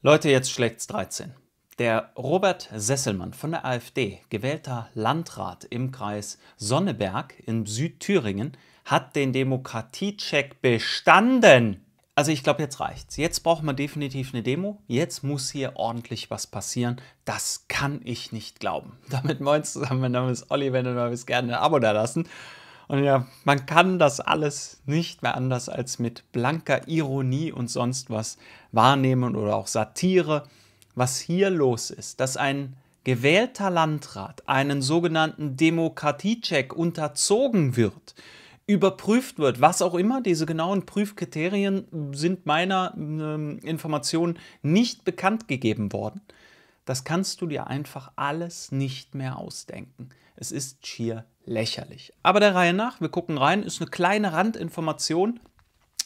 Leute, jetzt schlägt's 13. Der Robert Sesselmann von der AfD, gewählter Landrat im Kreis Sonneberg in Südthüringen, hat den Demokratiecheck bestanden. Also ich glaube, jetzt reicht's. Jetzt braucht man definitiv eine Demo. Jetzt muss hier ordentlich was passieren. Das kann ich nicht glauben. Damit moin zusammen. Mein Name ist Olli. Wenn du neu bist, gerne ein Abo da lassen. Und ja, man kann das alles nicht mehr anders als mit blanker Ironie und sonst was wahrnehmen oder auch Satire, was hier los ist, dass ein gewählter Landrat einen sogenannten Demokratiecheck unterzogen wird, überprüft wird, was auch immer, diese genauen Prüfkriterien sind meiner äh, Information nicht bekannt gegeben worden. Das kannst du dir einfach alles nicht mehr ausdenken. Es ist schier lächerlich. Aber der Reihe nach, wir gucken rein, ist eine kleine Randinformation,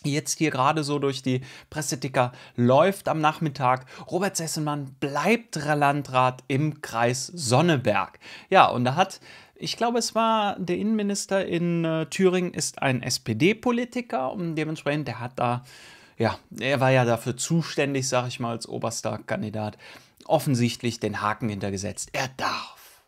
jetzt hier gerade so durch die Presseticker läuft am Nachmittag. Robert Sesselmann bleibt Landrat im Kreis Sonneberg. Ja, und da hat, ich glaube, es war der Innenminister in äh, Thüringen ist ein SPD-Politiker und dementsprechend, der hat da, ja, er war ja dafür zuständig, sag ich mal, als oberster Kandidat offensichtlich den Haken hintergesetzt. Er darf.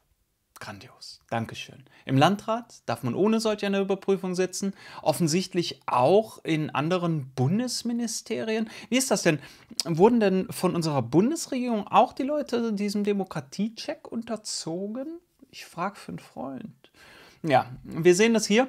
Grandios. Dankeschön. Im Landrat darf man ohne solch eine Überprüfung sitzen. Offensichtlich auch in anderen Bundesministerien. Wie ist das denn? Wurden denn von unserer Bundesregierung auch die Leute diesem Demokratiecheck unterzogen? Ich frage für einen Freund. Ja, wir sehen das hier.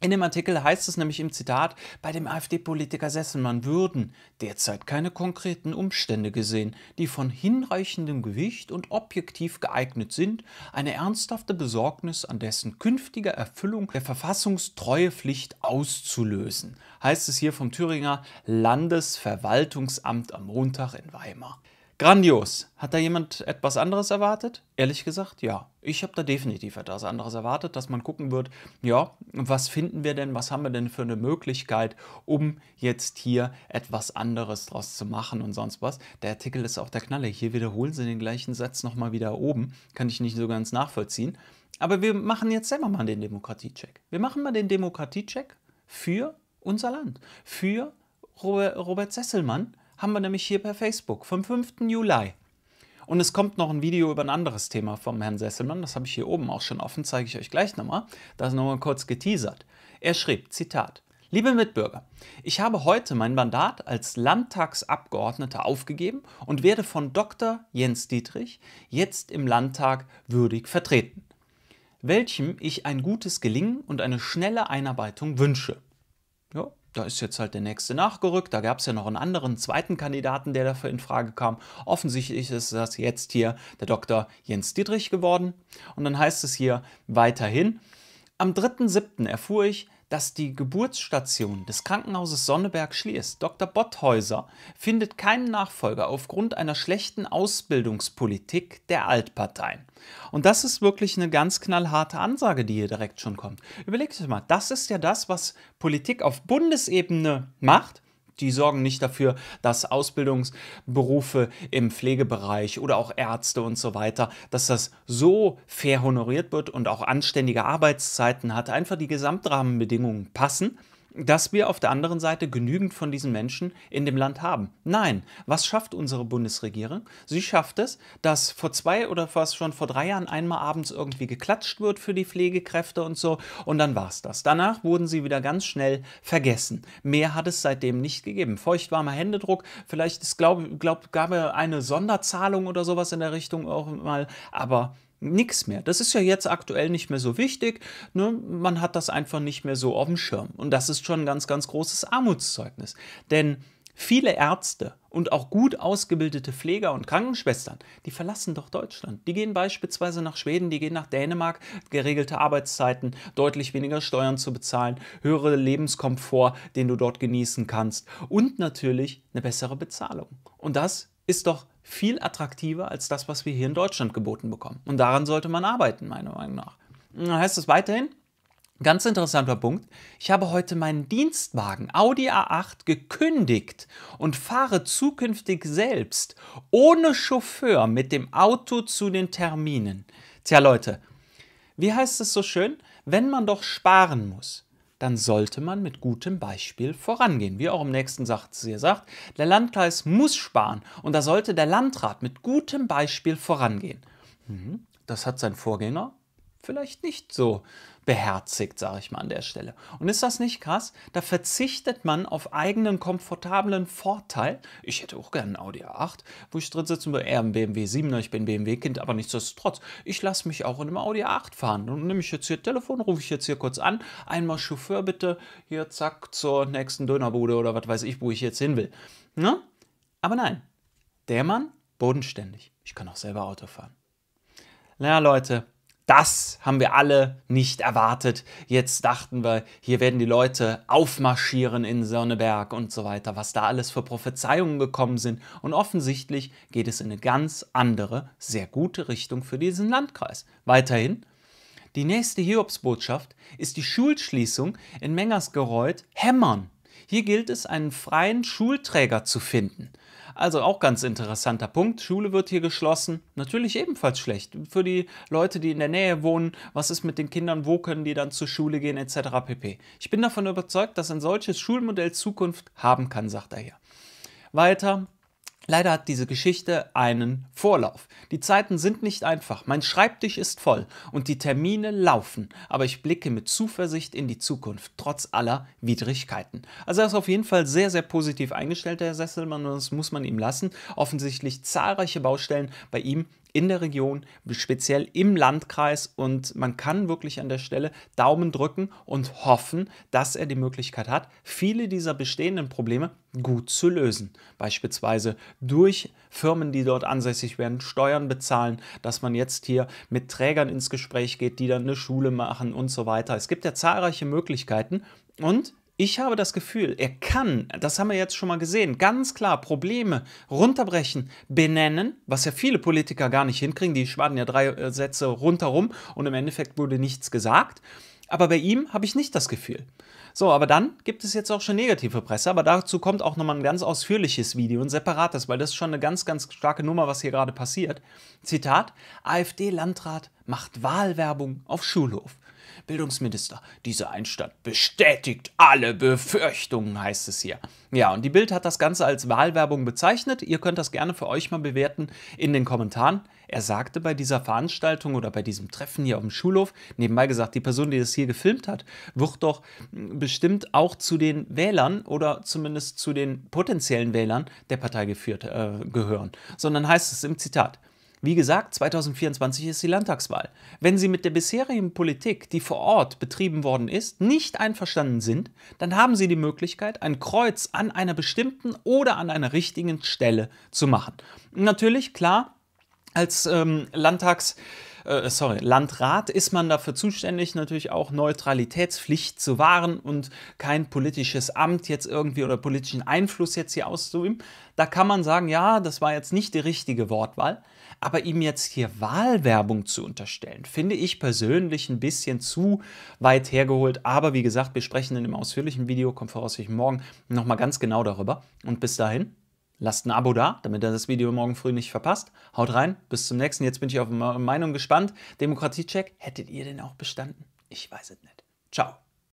In dem Artikel heißt es nämlich im Zitat, bei dem AfD-Politiker Sesselmann würden derzeit keine konkreten Umstände gesehen, die von hinreichendem Gewicht und objektiv geeignet sind, eine ernsthafte Besorgnis an dessen künftiger Erfüllung der verfassungstreue Pflicht auszulösen, heißt es hier vom Thüringer Landesverwaltungsamt am Montag in Weimar. Grandios. Hat da jemand etwas anderes erwartet? Ehrlich gesagt, ja. Ich habe da definitiv etwas anderes erwartet, dass man gucken wird, ja, was finden wir denn, was haben wir denn für eine Möglichkeit, um jetzt hier etwas anderes draus zu machen und sonst was. Der Artikel ist auch der Knalle. Hier wiederholen sie den gleichen Satz nochmal wieder oben. Kann ich nicht so ganz nachvollziehen. Aber wir machen jetzt selber mal den Demokratiecheck. Wir machen mal den Demokratiecheck für unser Land, für Robert Sesselmann, haben wir nämlich hier per Facebook vom 5. Juli. Und es kommt noch ein Video über ein anderes Thema vom Herrn Sesselmann, das habe ich hier oben auch schon offen, zeige ich euch gleich nochmal. Da ist nochmal kurz geteasert. Er schrieb, Zitat, Liebe Mitbürger, ich habe heute mein Mandat als Landtagsabgeordneter aufgegeben und werde von Dr. Jens Dietrich jetzt im Landtag würdig vertreten, welchem ich ein gutes Gelingen und eine schnelle Einarbeitung wünsche. Ja, da ist jetzt halt der nächste nachgerückt. Da gab es ja noch einen anderen zweiten Kandidaten, der dafür in Frage kam. Offensichtlich ist das jetzt hier der Dr. Jens Dietrich geworden. Und dann heißt es hier weiterhin. Am 3.7. erfuhr ich, dass die Geburtsstation des Krankenhauses Sonneberg schließt. Dr. Botthäuser findet keinen Nachfolger aufgrund einer schlechten Ausbildungspolitik der Altparteien. Und das ist wirklich eine ganz knallharte Ansage, die hier direkt schon kommt. Überlegt euch mal, das ist ja das, was Politik auf Bundesebene macht die sorgen nicht dafür, dass Ausbildungsberufe im Pflegebereich oder auch Ärzte und so weiter, dass das so fair honoriert wird und auch anständige Arbeitszeiten hat. Einfach die Gesamtrahmenbedingungen passen dass wir auf der anderen Seite genügend von diesen Menschen in dem Land haben. Nein, was schafft unsere Bundesregierung? Sie schafft es, dass vor zwei oder fast schon vor drei Jahren einmal abends irgendwie geklatscht wird für die Pflegekräfte und so und dann war es das. Danach wurden sie wieder ganz schnell vergessen. Mehr hat es seitdem nicht gegeben. Feuchtwarmer Händedruck, vielleicht ist, glaub, glaub, gab es eine Sonderzahlung oder sowas in der Richtung auch mal, aber nichts mehr. Das ist ja jetzt aktuell nicht mehr so wichtig. Ne? Man hat das einfach nicht mehr so auf dem Schirm. Und das ist schon ein ganz, ganz großes Armutszeugnis. Denn viele Ärzte und auch gut ausgebildete Pfleger und Krankenschwestern, die verlassen doch Deutschland. Die gehen beispielsweise nach Schweden, die gehen nach Dänemark, geregelte Arbeitszeiten, deutlich weniger Steuern zu bezahlen, höhere Lebenskomfort, den du dort genießen kannst und natürlich eine bessere Bezahlung. Und das ist doch viel attraktiver als das, was wir hier in Deutschland geboten bekommen. Und daran sollte man arbeiten, meiner Meinung nach. Dann heißt es weiterhin, Ganz interessanter Punkt. Ich habe heute meinen Dienstwagen Audi A8 gekündigt und fahre zukünftig selbst ohne Chauffeur mit dem Auto zu den Terminen. Tja Leute, wie heißt es so schön? Wenn man doch sparen muss, dann sollte man mit gutem Beispiel vorangehen. Wie auch im nächsten Satz hier sagt, der Landkreis muss sparen und da sollte der Landrat mit gutem Beispiel vorangehen. Mhm. Das hat sein Vorgänger vielleicht nicht so beherzigt, sage ich mal an der Stelle. Und ist das nicht krass? Da verzichtet man auf eigenen komfortablen Vorteil. Ich hätte auch gerne einen Audi A8, wo ich drin sitze, eher ein BMW 7 ich bin BMW-Kind, aber nichtsdestotrotz, ich lasse mich auch in einem Audi A8 fahren. Und nehme ich jetzt hier Telefon, rufe ich jetzt hier kurz an, einmal Chauffeur bitte, hier zack zur nächsten Dönerbude oder was weiß ich, wo ich jetzt hin will. Ne? Aber nein, der Mann, bodenständig. Ich kann auch selber Auto fahren. Na ja, Leute, das haben wir alle nicht erwartet. Jetzt dachten wir, hier werden die Leute aufmarschieren in Sonneberg und so weiter, was da alles für Prophezeiungen gekommen sind. Und offensichtlich geht es in eine ganz andere, sehr gute Richtung für diesen Landkreis. Weiterhin, die nächste Hiobsbotschaft ist die Schulschließung in Mengersgereuth Hämmern. Hier gilt es, einen freien Schulträger zu finden. Also auch ganz interessanter Punkt. Schule wird hier geschlossen. Natürlich ebenfalls schlecht. Für die Leute, die in der Nähe wohnen, was ist mit den Kindern, wo können die dann zur Schule gehen, etc. pp. Ich bin davon überzeugt, dass ein solches Schulmodell Zukunft haben kann, sagt er hier. Weiter, Leider hat diese Geschichte einen Vorlauf. Die Zeiten sind nicht einfach, mein Schreibtisch ist voll und die Termine laufen, aber ich blicke mit Zuversicht in die Zukunft, trotz aller Widrigkeiten. Also er ist auf jeden Fall sehr, sehr positiv eingestellt, der Herr Sesselmann, und das muss man ihm lassen. Offensichtlich zahlreiche Baustellen bei ihm in der Region, speziell im Landkreis. Und man kann wirklich an der Stelle Daumen drücken und hoffen, dass er die Möglichkeit hat, viele dieser bestehenden Probleme gut zu lösen. Beispielsweise durch Firmen, die dort ansässig werden, Steuern bezahlen, dass man jetzt hier mit Trägern ins Gespräch geht, die dann eine Schule machen und so weiter. Es gibt ja zahlreiche Möglichkeiten und ich habe das Gefühl, er kann, das haben wir jetzt schon mal gesehen, ganz klar Probleme runterbrechen, benennen, was ja viele Politiker gar nicht hinkriegen. Die schwaden ja drei äh, Sätze rundherum und im Endeffekt wurde nichts gesagt. Aber bei ihm habe ich nicht das Gefühl. So, aber dann gibt es jetzt auch schon negative Presse, aber dazu kommt auch nochmal ein ganz ausführliches Video, ein separates, weil das ist schon eine ganz, ganz starke Nummer, was hier gerade passiert. Zitat, AfD-Landrat macht Wahlwerbung auf Schulhof. Bildungsminister, diese Einstand bestätigt alle Befürchtungen, heißt es hier. Ja, und die Bild hat das Ganze als Wahlwerbung bezeichnet. Ihr könnt das gerne für euch mal bewerten in den Kommentaren. Er sagte bei dieser Veranstaltung oder bei diesem Treffen hier auf dem Schulhof, nebenbei gesagt, die Person, die das hier gefilmt hat, wird doch bestimmt auch zu den Wählern oder zumindest zu den potenziellen Wählern der Partei geführt äh, gehören. Sondern heißt es im Zitat, wie gesagt, 2024 ist die Landtagswahl. Wenn Sie mit der bisherigen Politik, die vor Ort betrieben worden ist, nicht einverstanden sind, dann haben Sie die Möglichkeit, ein Kreuz an einer bestimmten oder an einer richtigen Stelle zu machen. Natürlich, klar, als ähm, Landtags äh, sorry, Landrat ist man dafür zuständig, natürlich auch Neutralitätspflicht zu wahren und kein politisches Amt jetzt irgendwie oder politischen Einfluss jetzt hier auszuüben. Da kann man sagen, ja, das war jetzt nicht die richtige Wortwahl. Aber ihm jetzt hier Wahlwerbung zu unterstellen, finde ich persönlich ein bisschen zu weit hergeholt. Aber wie gesagt, wir sprechen in einem ausführlichen Video, kommt voraussichtlich morgen, nochmal ganz genau darüber. Und bis dahin, lasst ein Abo da, damit ihr das Video morgen früh nicht verpasst. Haut rein, bis zum nächsten. Jetzt bin ich auf eure Meinung gespannt. Demokratiecheck, hättet ihr den auch bestanden? Ich weiß es nicht. Ciao.